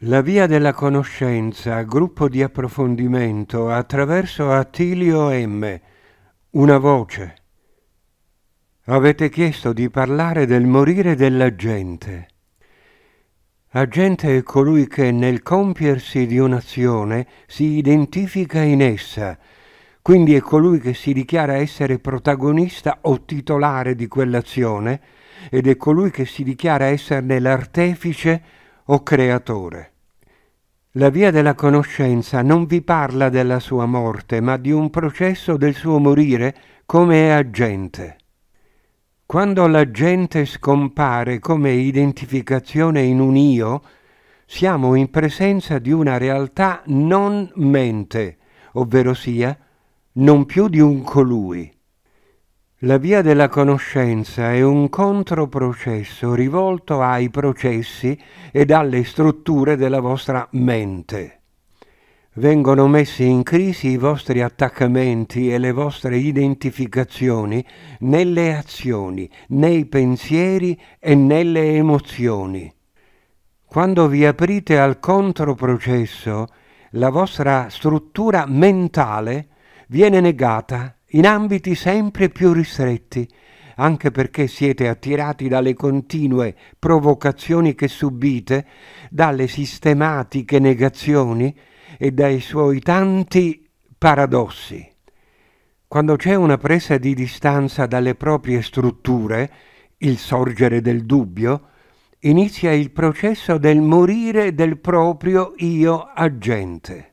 La Via della Conoscenza, gruppo di approfondimento attraverso Attilio M. Una voce. Avete chiesto di parlare del morire dell'agente. Agente è colui che nel compiersi di un'azione si identifica in essa, quindi è colui che si dichiara essere protagonista o titolare di quell'azione ed è colui che si dichiara esserne l'artefice o creatore. La via della conoscenza non vi parla della sua morte, ma di un processo del suo morire come agente. Quando l'agente scompare come identificazione in un io, siamo in presenza di una realtà non mente, ovvero sia non più di un colui, la via della conoscenza è un controprocesso rivolto ai processi ed alle strutture della vostra mente. Vengono messi in crisi i vostri attaccamenti e le vostre identificazioni nelle azioni, nei pensieri e nelle emozioni. Quando vi aprite al controprocesso, la vostra struttura mentale viene negata in ambiti sempre più ristretti, anche perché siete attirati dalle continue provocazioni che subite, dalle sistematiche negazioni e dai suoi tanti paradossi. Quando c'è una presa di distanza dalle proprie strutture, il sorgere del dubbio, inizia il processo del morire del proprio io agente.